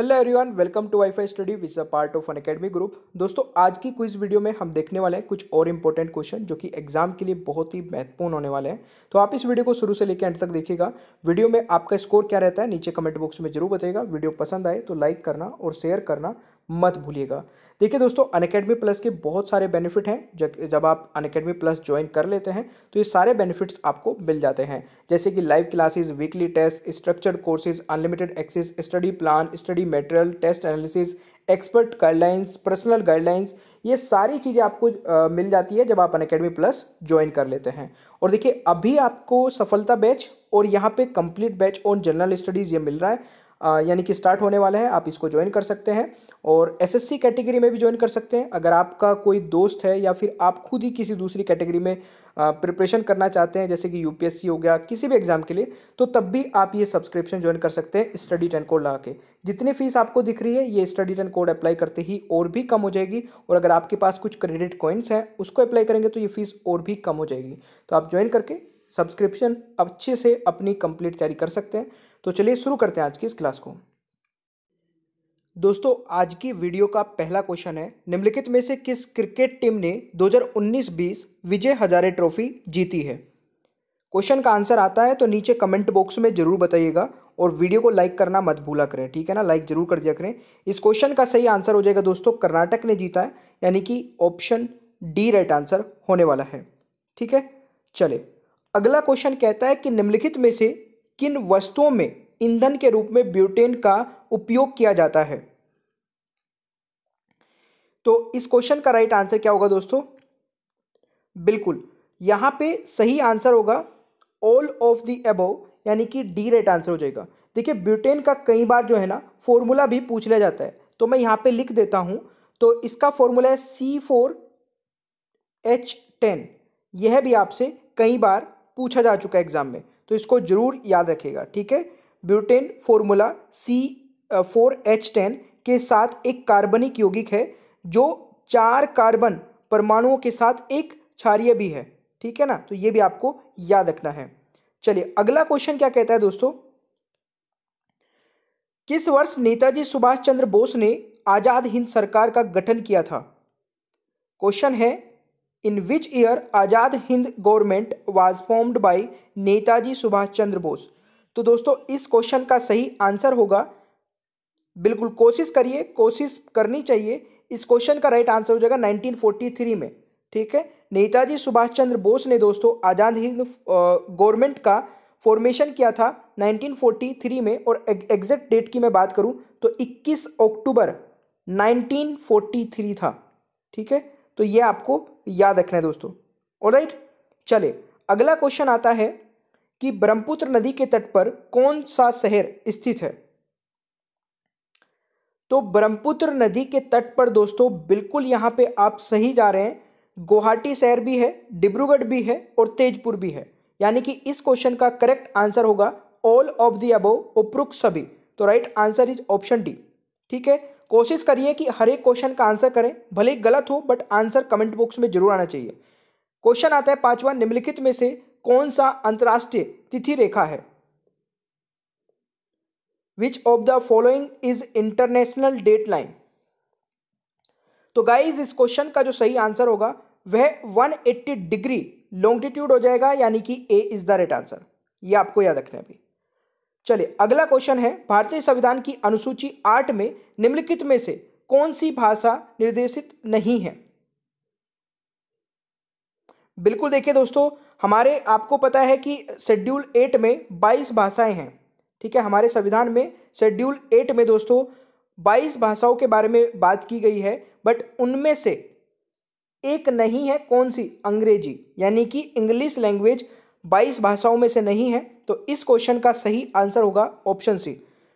hello everyone welcome to Wifistudy which a part of Unacademy group दोस्तों आज की quiz video में हम देखने वाले हैं कुछ और इंपॉर्टेंट क्वेश्चन जो कि एग्जाम के लिए बहुत ही महत्वपूर्ण होने वाले हैं तो आप इस वीडियो को शुरू से लेकर एंड तक देखिएगा वीडियो में आपका स्कोर क्या रहता है नीचे कमेंट बॉक्स में जरूर बताइएगा वीडियो पसंद आए तो लाइक करना और शेयर करना मत भूलिएगा देखिए दोस्तों अनकेडमी प्लस के बहुत सारे बेनिफिट हैं जब जब आप अनकेडमी प्लस ज्वाइन कर लेते हैं तो ये सारे बेनिफिट्स आपको मिल जाते हैं जैसे कि live classes weekly test structured courses unlimited access study plan study material test analysis expert guidelines personal guidelines ये सारी चीज़ें आपको मिल जाती है जब आप अनकेडमी प्लस ज्वाइन कर लेते हैं और देखिए अभी आपको सफलता बैच और यहाँ पे complete batch on general studies ये मिल रहा है यानी कि स्टार्ट होने वाला है आप इसको ज्वाइन कर सकते हैं और एसएससी कैटेगरी में भी ज्वाइन कर सकते हैं अगर आपका कोई दोस्त है या फिर आप खुद ही किसी दूसरी कैटेगरी में प्रिपरेशन करना चाहते हैं जैसे कि यूपीएससी हो गया किसी भी एग्ज़ाम के लिए तो तब भी आप ये सब्सक्रिप्शन ज्वाइन कर सकते हैं स्टडी टेन कोड लगा के जितनी फीस आपको दिख रही है ये स्टडी टेन कोड अप्लाई करते ही और भी कम हो जाएगी और अगर आपके पास कुछ क्रेडिट कॉइन्स हैं उसको अप्लाई करेंगे तो ये फीस और भी कम हो जाएगी तो आप ज्वाइन करके सब्सक्रिप्शन अच्छे से अपनी कंप्लीट तैयारी कर सकते हैं तो चलिए शुरू करते हैं आज की इस क्लास को दोस्तों आज की वीडियो का पहला क्वेश्चन है निम्नलिखित में से किस क्रिकेट टीम ने 2019-20 विजय हजारे ट्रॉफी जीती है क्वेश्चन का आंसर आता है तो नीचे कमेंट बॉक्स में जरूर बताइएगा और वीडियो को लाइक करना मत भूला करें ठीक है ना लाइक जरूर कर दिया करें इस क्वेश्चन का सही आंसर हो जाएगा दोस्तों कर्नाटक ने जीता है यानी कि ऑप्शन डी राइट आंसर होने वाला है ठीक है चले अगला क्वेश्चन कहता है कि निम्नलिखित में से किन वस्तुओं में ईंधन के रूप में ब्यूटेन का उपयोग किया जाता है तो इस क्वेश्चन का राइट आंसर क्या होगा दोस्तों बिल्कुल यहां पे सही आंसर होगा ऑल ऑफ द एबव यानी कि डी राइट आंसर हो जाएगा देखिए ब्यूटेन का कई बार जो है ना फॉर्मूला भी पूछ लिया जाता है तो मैं यहां पे लिख देता हूं तो इसका फॉर्मूला है सी फोर एच टेन यह भी आपसे कई बार पूछा जा चुका है एग्जाम में तो इसको जरूर याद रखेगा ठीक है butane formula C four H ten के साथ एक कार्बनिक यौगिक है जो चार कार्बन परमाणुओं के साथ एक क्षारिय भी है ठीक है ना तो ये भी आपको याद रखना है चलिए अगला क्वेश्चन क्या कहता है दोस्तों किस वर्ष नेताजी सुभाष चंद्र बोस ने आज़ाद हिंद सरकार का गठन किया था क्वेश्चन है in which year Azad Hind government was formed by Netaji Subhash Chandra Bose तो दोस्तों इस क्वेश्चन का सही आंसर होगा बिल्कुल कोशिश करिए कोशिश करनी चाहिए इस क्वेश्चन का राइट आंसर हो जाएगा 1943 में ठीक है नेताजी सुभाष चंद्र बोस ने दोस्तों आज़ाद हिंद गवर्नमेंट का फॉर्मेशन किया था 1943 में और एग्जैक्ट डेट की मैं बात करूं तो 21 अक्टूबर 1943 था ठीक है तो ये आपको याद रखना है दोस्तों और राइट चले अगला क्वेश्चन आता है कि ब्रह्मपुत्र नदी के तट पर कौन सा शहर स्थित है तो ब्रह्मपुत्र नदी के तट पर दोस्तों बिल्कुल यहां पे आप सही जा रहे हैं गुवाहाटी शहर भी है डिब्रूगढ़ भी है और तेजपुर भी है यानी कि इस क्वेश्चन का करेक्ट आंसर होगा ऑल ऑफ दी अबो उपरुक्त सभी तो right answer is option D ठीक है कोशिश करिए कि हर एक क्वेश्चन का आंसर करें भले ही गलत हो बट आंसर कमेंट बॉक्स में जरूर आना चाहिए क्वेश्चन आता है पांचवा निम्नलिखित में से कौन सा अंतर्राष्ट्रीय तिथि रेखा है which of the following is international date line तो गाइज इस क्वेश्चन का जो सही आंसर होगा वह 180 डिग्री लॉन्गिट्यूड हो जाएगा यानी कि A is the right answer ये आपको याद रखना है अभी चलिए अगला क्वेश्चन है भारतीय संविधान की अनुसूची आठ में निम्नलिखित में से कौन सी भाषा निर्देशित नहीं है बिल्कुल देखिए दोस्तों हमारे आपको पता है कि शेड्यूल एट में बाईस भाषाएं हैं ठीक है हमारे संविधान में शेड्यूल एट में दोस्तों बाईस भाषाओं के बारे में बात की गई है बट उनमें से एक नहीं है कौन सी अंग्रेजी यानी कि इंग्लिश लैंग्वेज बाईस भाषाओं में से नहीं है तो इस क्वेश्चन का सही आंसर होगा ऑप्शन सी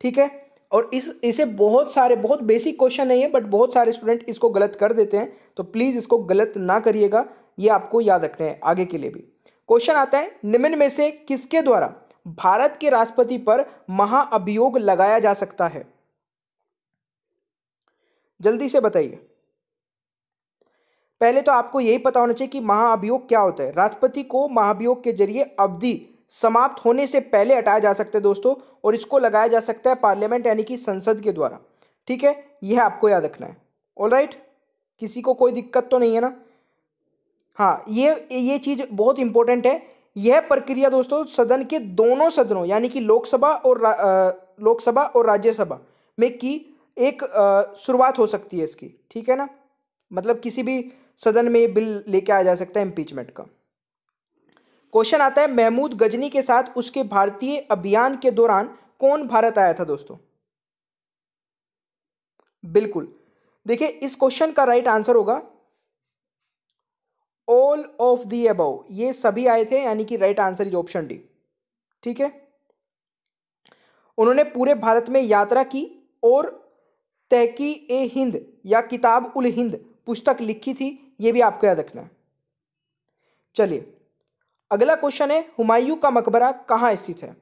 ठीक है और इस इसे बहुत सारे बहुत बेसिक क्वेश्चन नहीं है बट बहुत सारे स्टूडेंट इसको गलत कर देते हैं तो प्लीज़ इसको गलत ना करिएगा ये आपको याद रखना है आगे के लिए भी क्वेश्चन आता है निम्न में से किसके द्वारा भारत के राष्ट्रपति पर महाअभियोग लगाया जा सकता है जल्दी से बताइए पहले तो आपको यही पता होना चाहिए कि महाअभियोग क्या होता है राष्ट्रपति को महाभियोग के जरिए अवधि समाप्त होने से पहले हटाया जा सकता है दोस्तों और इसको लगाया जा सकता है पार्लियामेंट यानी कि संसद के द्वारा ठीक है यह आपको याद रखना है ऑल राइट किसी को कोई दिक्कत तो नहीं है ना हाँ ये ये चीज़ बहुत इंपॉर्टेंट है यह प्रक्रिया दोस्तों सदन के दोनों सदनों यानी कि लोकसभा और लोकसभा और राज्यसभा में की एक शुरुआत हो सकती है इसकी ठीक है ना मतलब किसी भी सदन में ये बिल लेके आया जा सकता है इम्पीचमेंट का क्वेश्चन आता है महमूद गजनी के साथ उसके भारतीय अभियान के दौरान कौन भारत आया था दोस्तों बिल्कुल देखिए इस क्वेश्चन का राइट आंसर होगा ऑल ऑफ दी अबाउ ये सभी आए थे यानी कि right answer is option D ठीक है उन्होंने पूरे भारत में यात्रा की और तहकी ए हिंद या किताब उल हिंद पुस्तक लिखी थी ये भी आपको याद रखना है चलिए अगला क्वेश्चन है हुमायूं का मकबरा कहाँ स्थित है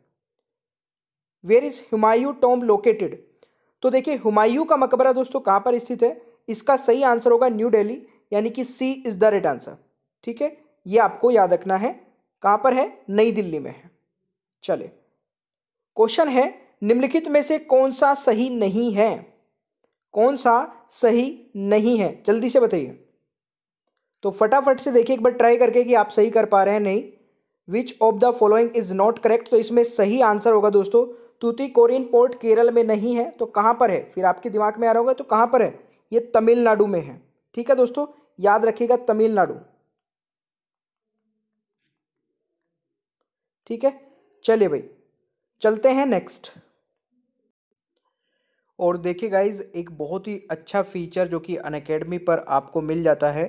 where is Humayun tomb located तो देखिए हुमायूं का मकबरा दोस्तों कहाँ पर स्थित है इसका सही आंसर होगा न्यू दिल्ली यानी कि C is the right answer ठीक है ये आपको याद रखना है कहाँ पर है नई दिल्ली में है चले क्वेश्चन है निम्नलिखित में से कौन सा सही नहीं है कौन सा सही नहीं है जल्दी से बताइए तो फटाफट से देखिए एक बार ट्राई करके कि आप सही कर पा रहे हैं नहीं which of the following is not correct तो इसमें सही आंसर होगा दोस्तों तूती कोरिन पोर्ट केरल में नहीं है तो कहाँ पर है फिर आपके दिमाग में आ रहा होगा तो कहाँ पर है ये तमिलनाडु में है ठीक है दोस्तों याद रखिएगा तमिलनाडु ठीक है चलिए भाई चलते हैं नेक्स्ट और देखिए गाइज एक बहुत ही अच्छा फीचर जो कि अनकेडमी पर आपको मिल जाता है